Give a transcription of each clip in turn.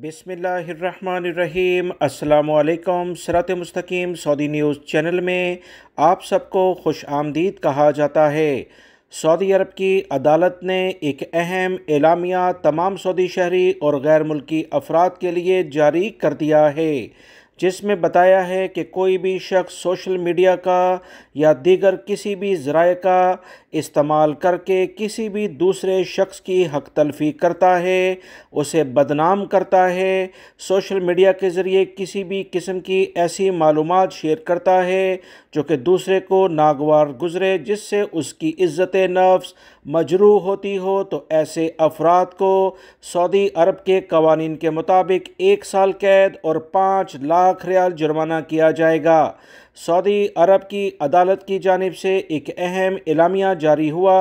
बिसमीम् अल्लाम सरात मस्तकीम सऊदी न्यूज़ चैनल में आप सबको खुश आमदीद कहा जाता है सऊदी अरब की अदालत ने एक अहम एलामिया तमाम सऊदी शहरी और गैर मुल्की अफराद के लिए जारी कर दिया है जिसमें बताया है कि कोई भी शख्स सोशल मीडिया का या दीगर किसी भी ज़राए का इस्तेमाल करके किसी भी दूसरे शख्स की हक तलफी करता है उसे बदनाम करता है सोशल मीडिया के ज़रिए किसी भी किस्म की ऐसी मालूम शेयर करता है जो कि दूसरे को नागवार गुजरे जिससे उसकी इज़्ज़त नफ्स मजरू होती हो तो ऐसे अफराद को सऊदी अरब के कवानीन के मुताबिक एक साल कैद और पाँच लाख लाख रियाल जुर्माना किया जाएगा सऊदी अरब की अदालत की जानब से एक अहम इलामिया जारी हुआ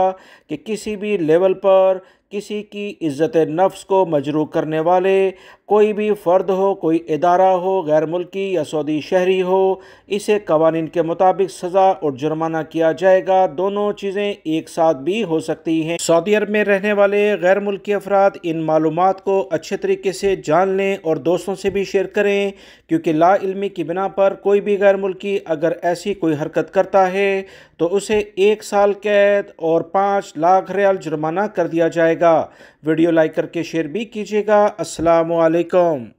कि किसी भी लेवल पर किसी की इज़्ज़त नफ्स को मजरू करने वाले कोई भी फ़र्द हो कोई इदारा हो गैर मुल्की या सऊदी शहरी हो इसे कवानीन के मुताबिक सज़ा और जुर्माना किया जाएगा दोनों चीज़ें एक साथ भी हो सकती हैं सऊदी अरब में रहने वाले गैर मुल्की अफराद इन मालूम को अच्छे तरीके से जान लें और दोस्तों से भी शेयर करें क्योंकि इलमी की बिना पर कोई भी गैर मुल्की अगर ऐसी कोई हरकत करता है तो उसे एक साल कैद और पाँच लाख रियाल जुर्माना कर दिया जाएगा वीडियो लाइक करके शेयर भी कीजिएगा असलकम